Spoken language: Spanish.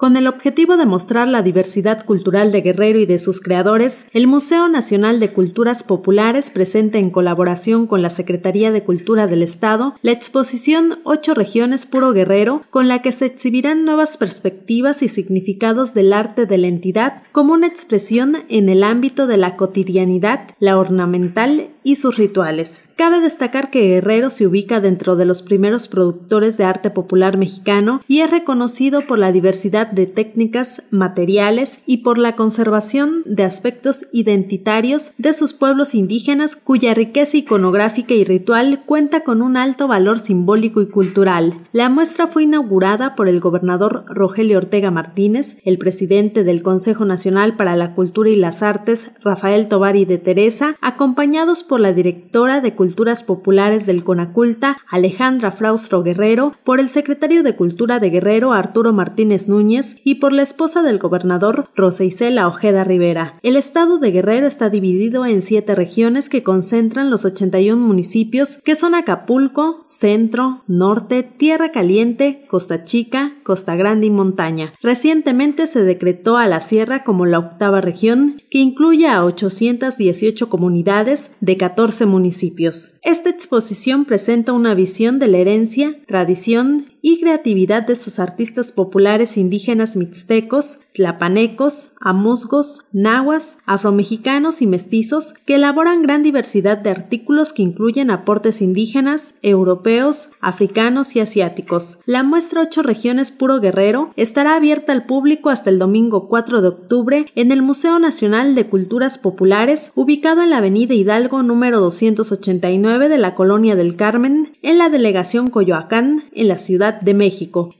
Con el objetivo de mostrar la diversidad cultural de Guerrero y de sus creadores, el Museo Nacional de Culturas Populares presenta en colaboración con la Secretaría de Cultura del Estado la exposición Ocho Regiones Puro Guerrero, con la que se exhibirán nuevas perspectivas y significados del arte de la entidad como una expresión en el ámbito de la cotidianidad, la ornamental y sus rituales. Cabe destacar que Guerrero se ubica dentro de los primeros productores de arte popular mexicano y es reconocido por la diversidad de técnicas, materiales y por la conservación de aspectos identitarios de sus pueblos indígenas cuya riqueza iconográfica y ritual cuenta con un alto valor simbólico y cultural. La muestra fue inaugurada por el gobernador Rogelio Ortega Martínez, el presidente del Consejo Nacional para la Cultura y las Artes Rafael Tobari de Teresa, acompañados por la directora de Culturas Populares del Conaculta, Alejandra Flaustro Guerrero, por el secretario de Cultura de Guerrero, Arturo Martínez Núñez, y por la esposa del gobernador, Rosa Isela Ojeda Rivera. El estado de Guerrero está dividido en siete regiones que concentran los 81 municipios que son Acapulco, Centro, Norte, Tierra Caliente, Costa Chica, Costa Grande y Montaña. Recientemente se decretó a la sierra como la octava región, que incluye a 818 comunidades de 14 municipios. Esta exposición presenta una visión de la herencia, tradición, y creatividad de sus artistas populares indígenas mixtecos, tlapanecos, amuzgos, nahuas, afromexicanos y mestizos que elaboran gran diversidad de artículos que incluyen aportes indígenas, europeos, africanos y asiáticos. La muestra Ocho regiones puro guerrero estará abierta al público hasta el domingo 4 de octubre en el Museo Nacional de Culturas Populares ubicado en la Avenida Hidalgo número 289 de la Colonia del Carmen en la delegación Coyoacán, en la Ciudad de México.